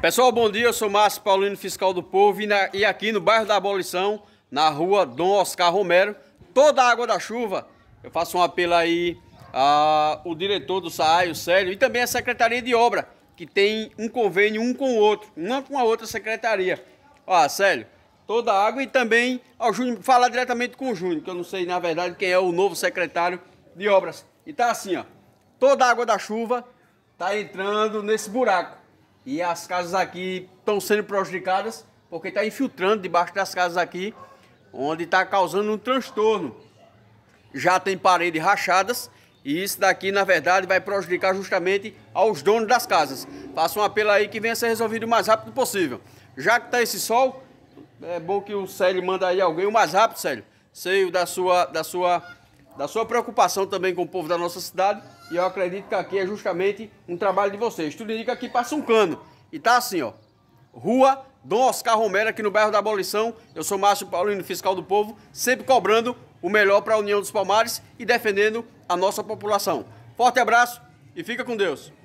Pessoal, bom dia. Eu sou Márcio Paulino, fiscal do povo, e, na, e, aqui no bairro da Abolição, na rua Dom Oscar Romero, toda a água da chuva. Eu faço um apelo aí ao diretor do SAI, o Célio, e também à Secretaria de Obra, que tem um convênio um com o outro, uma com a outra secretaria. Ó, Célio, toda a água e também ao Júnior, falar diretamente com o Júnior, que eu não sei, na verdade, quem é o novo secretário de obras. E tá assim, ó, toda a água da chuva tá entrando nesse buraco. E as casas aqui estão sendo prejudicadas porque está infiltrando debaixo das casas aqui, onde está causando um transtorno. Já tem paredes rachadas e isso daqui, na verdade, vai prejudicar justamente aos donos das casas. Faça um apelo aí que venha a ser resolvido o mais rápido possível. Já que está esse sol, é bom que o Célio manda aí alguém, o mais rápido, Célio, seio da sua, da sua da sua preocupação também com o povo da nossa cidade. E eu acredito que aqui é justamente um trabalho de vocês. Tudo indica que passa um cano. E tá assim, ó. Rua Dom Oscar Romero, aqui no bairro da Abolição. Eu sou Márcio Paulino, fiscal do povo, sempre cobrando o melhor para a União dos Palmares e defendendo a nossa população. Forte abraço e fica com Deus.